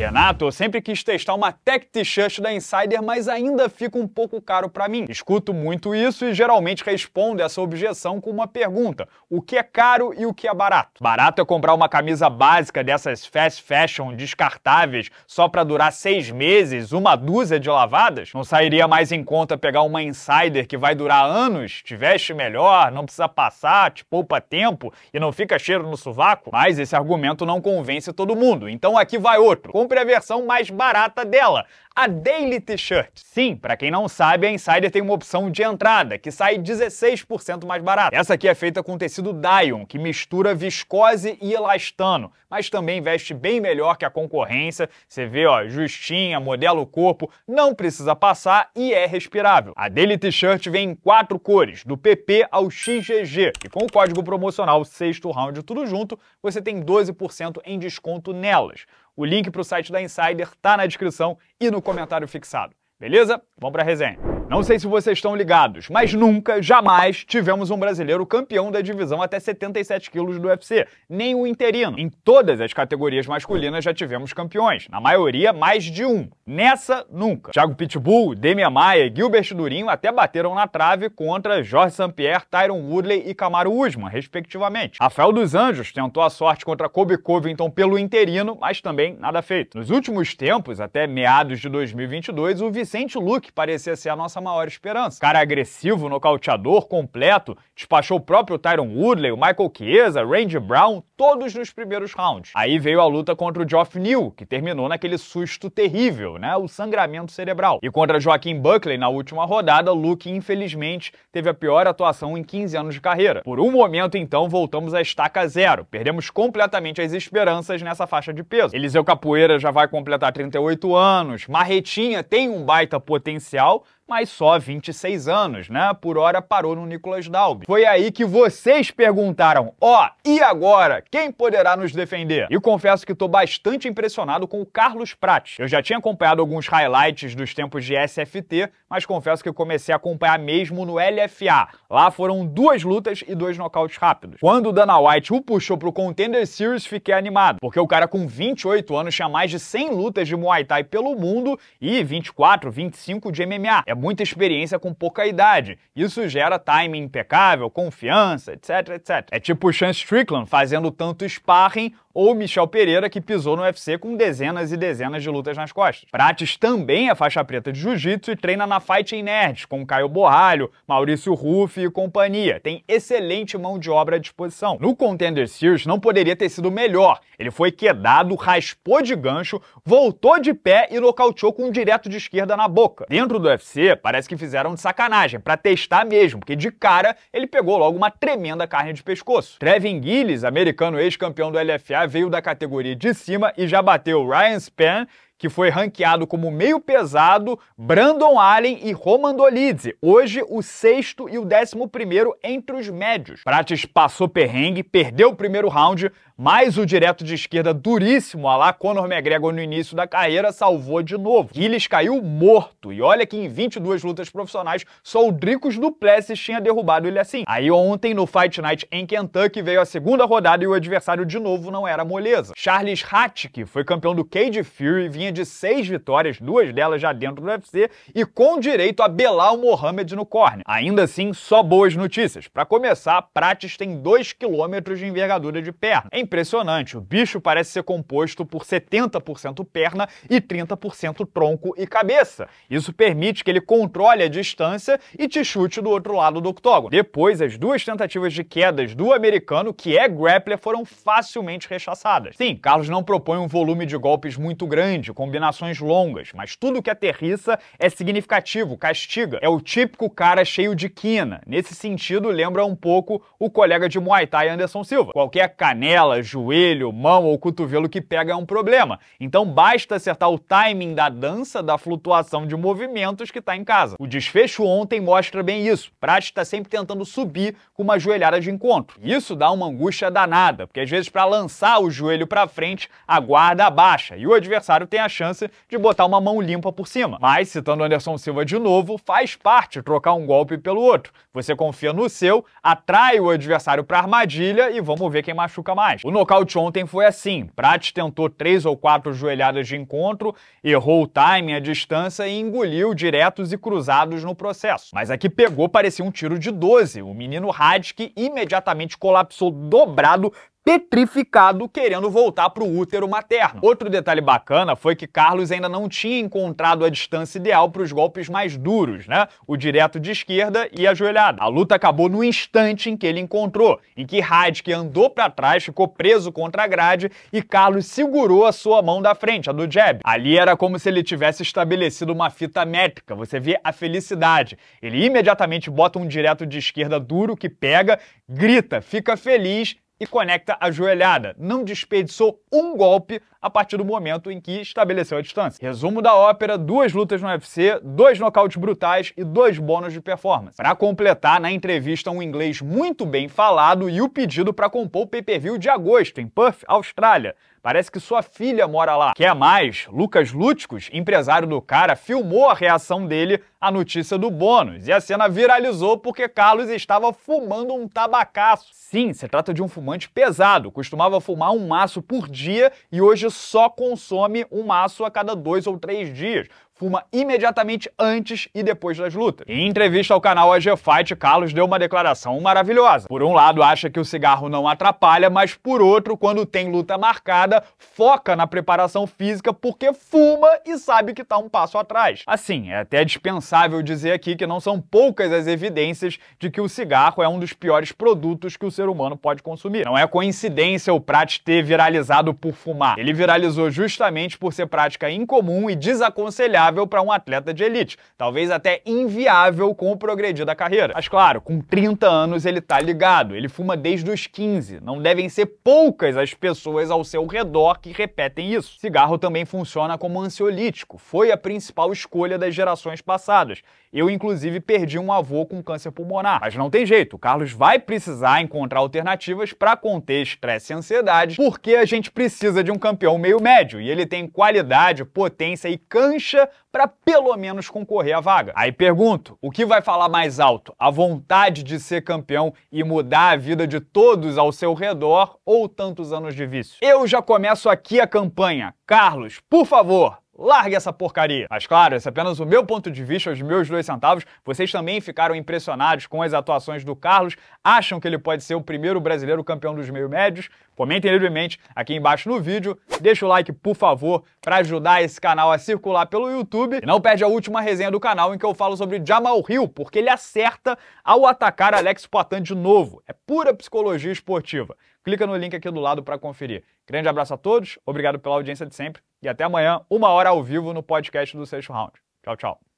Renato, eu sempre quis testar uma Tech T-shirt da Insider, mas ainda fica um pouco caro para mim. Escuto muito isso e geralmente respondo essa objeção com uma pergunta: o que é caro e o que é barato? Barato é comprar uma camisa básica dessas fast fashion descartáveis só para durar seis meses, uma dúzia de lavadas? Não sairia mais em conta pegar uma Insider que vai durar anos, te veste melhor, não precisa passar, te poupa tempo e não fica cheiro no sovaco? Mas esse argumento não convence todo mundo. Então aqui vai outro compre a versão mais barata dela a Daily T-Shirt. Sim, para quem não sabe, a Insider tem uma opção de entrada, que sai 16% mais barata. Essa aqui é feita com tecido Dion, que mistura viscose e elastano, mas também veste bem melhor que a concorrência. Você vê, ó, justinha, modela o corpo, não precisa passar e é respirável. A Daily T-Shirt vem em quatro cores, do PP ao XGG, e com o código promocional sexto round tudo junto, você tem 12% em desconto nelas. O link para o site da Insider tá na descrição e no comentário fixado. Beleza? Vamos para a resenha. Não sei se vocês estão ligados, mas nunca, jamais tivemos um brasileiro campeão da divisão até 77 quilos do UFC, nem o interino. Em todas as categorias masculinas já tivemos campeões, na maioria mais de um. Nessa, nunca. Thiago Pitbull, Demian Maia e Gilbert Durinho até bateram na trave contra Jorge St-Pierre, Tyron Woodley e Camaro Usman, respectivamente. Rafael dos Anjos tentou a sorte contra Kobe Covington pelo interino, mas também nada feito. Nos últimos tempos, até meados de 2022, o Vicente Luque parecia ser a nossa nossa maior esperança. Cara agressivo, nocauteador, completo, despachou o próprio Tyron Woodley, o Michael Chiesa, Randy Brown, todos nos primeiros rounds. Aí veio a luta contra o Geoff Neal, que terminou naquele susto terrível, né? O sangramento cerebral. E contra Joaquim Buckley na última rodada, Luke infelizmente teve a pior atuação em 15 anos de carreira. Por um momento então voltamos à estaca zero, perdemos completamente as esperanças nessa faixa de peso. Eliseu Capoeira já vai completar 38 anos, Marretinha tem um baita potencial, mas só 26 anos, né? Por hora parou no Nicolas Dalby. Foi aí que vocês perguntaram: ó, oh, e agora? Quem poderá nos defender? E confesso que estou bastante impressionado com o Carlos Prates. Eu já tinha acompanhado alguns highlights dos tempos de SFT, mas confesso que comecei a acompanhar mesmo no LFA. Lá foram duas lutas e dois nocautes rápidos. Quando o Dana White o puxou pro Contender Series, fiquei animado, porque o cara com 28 anos tinha mais de 100 lutas de Muay Thai pelo mundo e 24, 25 de MMA. É muita experiência com pouca idade. Isso gera timing impecável, confiança, etc, etc. É tipo o Sean Strickland fazendo tanto sparring ou Michel Pereira, que pisou no UFC com dezenas e dezenas de lutas nas costas. Prates também é faixa preta de jiu-jitsu e treina na Fighting Nerds, com Caio Borralho, Maurício Ruffi e companhia. Tem excelente mão de obra à disposição. No Contender Series não poderia ter sido melhor. Ele foi quedado, raspou de gancho, voltou de pé e nocauteou com um direto de esquerda na boca. Dentro do UFC, parece que fizeram de sacanagem, para testar mesmo, porque de cara ele pegou logo uma tremenda carne de pescoço. Trevin Gillis, americano ex-campeão do LFA, veio da categoria de cima e já bateu Ryan Spann que foi ranqueado como meio pesado, Brandon Allen e Roman Dolidze, hoje o sexto e o décimo primeiro entre os médios. Prates passou perrengue, perdeu o primeiro round, mas o direto de esquerda duríssimo, a lá Conor McGregor no início da carreira, salvou de novo. Gilles caiu morto, e olha que em 22 lutas profissionais, só o Dricos Duplessis tinha derrubado ele assim. Aí ontem, no Fight Night em Kentucky, veio a segunda rodada e o adversário de novo não era moleza. Charles Hattick foi campeão do Cage Fury, vinha de seis vitórias, duas delas já dentro do UFC, e com direito a belar o Mohamed no corner. Ainda assim, só boas notícias. Para começar, Prates tem 2 km de envergadura de perna. É impressionante, o bicho parece ser composto por 70% perna e 30% tronco e cabeça. Isso permite que ele controle a distância e te chute do outro lado do octógono. Depois, as duas tentativas de quedas do americano, que é grappler, foram facilmente rechaçadas. Sim, Carlos não propõe um volume de golpes muito grande, combinações longas, mas tudo que aterrissa é, é significativo, castiga. É o típico cara cheio de quina. Nesse sentido, lembra um pouco o colega de Muay Thai Anderson Silva. Qualquer canela, joelho, mão ou cotovelo que pega é um problema. Então basta acertar o timing da dança, da flutuação de movimentos que está em casa. O desfecho ontem mostra bem isso. Prat está sempre tentando subir com uma joelhada de encontro. Isso dá uma angústia danada, porque às vezes para lançar o joelho para frente, a guarda abaixa e o adversário tem a chance de botar uma mão limpa por cima. Mas, citando Anderson Silva de novo, faz parte trocar um golpe pelo outro. Você confia no seu, atrai o adversário para armadilha e vamos ver quem machuca mais. O nocaute ontem foi assim. Prates tentou três ou quatro joelhadas de encontro, errou o timing, a distância e engoliu diretos e cruzados no processo. Mas a que pegou parecia um tiro de 12. O menino Radke imediatamente colapsou dobrado, petrificado querendo voltar para o útero materno. Outro detalhe bacana foi que Carlos ainda não tinha encontrado a distância ideal para os golpes mais duros, né? O direto de esquerda e a joelhada. A luta acabou no instante em que ele encontrou, em que Radke andou para trás, ficou preso contra a grade e Carlos segurou a sua mão da frente, a do jab. Ali era como se ele tivesse estabelecido uma fita métrica, você vê a felicidade. Ele imediatamente bota um direto de esquerda duro que pega, grita, fica feliz e conecta a joelhada. Não desperdiçou um golpe a partir do momento em que estabeleceu a distância. Resumo da ópera: duas lutas no UFC, dois nocautes brutais e dois bônus de performance. Para completar, na entrevista, um inglês muito bem falado e o pedido para compor o pay-per-view de agosto em Perth, Austrália Parece que sua filha mora lá. Quer mais? Lucas Lúticos, empresário do cara, filmou a reação dele à notícia do bônus. E a cena viralizou porque Carlos estava fumando um tabacaço. Sim, se trata de um fumante pesado. Costumava fumar um maço por dia e hoje só consome um maço a cada dois ou três dias fuma imediatamente antes e depois das lutas. Em entrevista ao canal AG Fight, Carlos deu uma declaração maravilhosa. Por um lado, acha que o cigarro não atrapalha, mas por outro, quando tem luta marcada, foca na preparação física porque fuma e sabe que tá um passo atrás. Assim, é até dispensável dizer aqui que não são poucas as evidências de que o cigarro é um dos piores produtos que o ser humano pode consumir. Não é coincidência o Prat ter viralizado por fumar. Ele viralizou justamente por ser prática incomum e desaconselhável para um atleta de elite, talvez até inviável com o progredir da carreira. Mas claro, com 30 anos ele tá ligado, ele fuma desde os 15. Não devem ser poucas as pessoas ao seu redor que repetem isso. Cigarro também funciona como ansiolítico, foi a principal escolha das gerações passadas. Eu, inclusive, perdi um avô com câncer pulmonar. Mas não tem jeito, o Carlos vai precisar encontrar alternativas para conter estresse e ansiedade, porque a gente precisa de um campeão meio médio e ele tem qualidade, potência e cancha para pelo menos concorrer à vaga. Aí pergunto, o que vai falar mais alto? A vontade de ser campeão e mudar a vida de todos ao seu redor ou tantos anos de vício? Eu já começo aqui a campanha. Carlos, por favor, Largue essa porcaria! Mas claro, esse é apenas o meu ponto de vista, os meus dois centavos. Vocês também ficaram impressionados com as atuações do Carlos? Acham que ele pode ser o primeiro brasileiro campeão dos meio médios? Comentem livremente aqui embaixo no vídeo. Deixa o like, por favor, para ajudar esse canal a circular pelo YouTube. E não perde a última resenha do canal em que eu falo sobre Jamal Hill, porque ele acerta ao atacar Alex Poitin de novo. É pura psicologia esportiva. Clica no link aqui do lado para conferir. Grande abraço a todos, obrigado pela audiência de sempre. E até amanhã, uma hora ao vivo no podcast do Sexto Round. Tchau, tchau.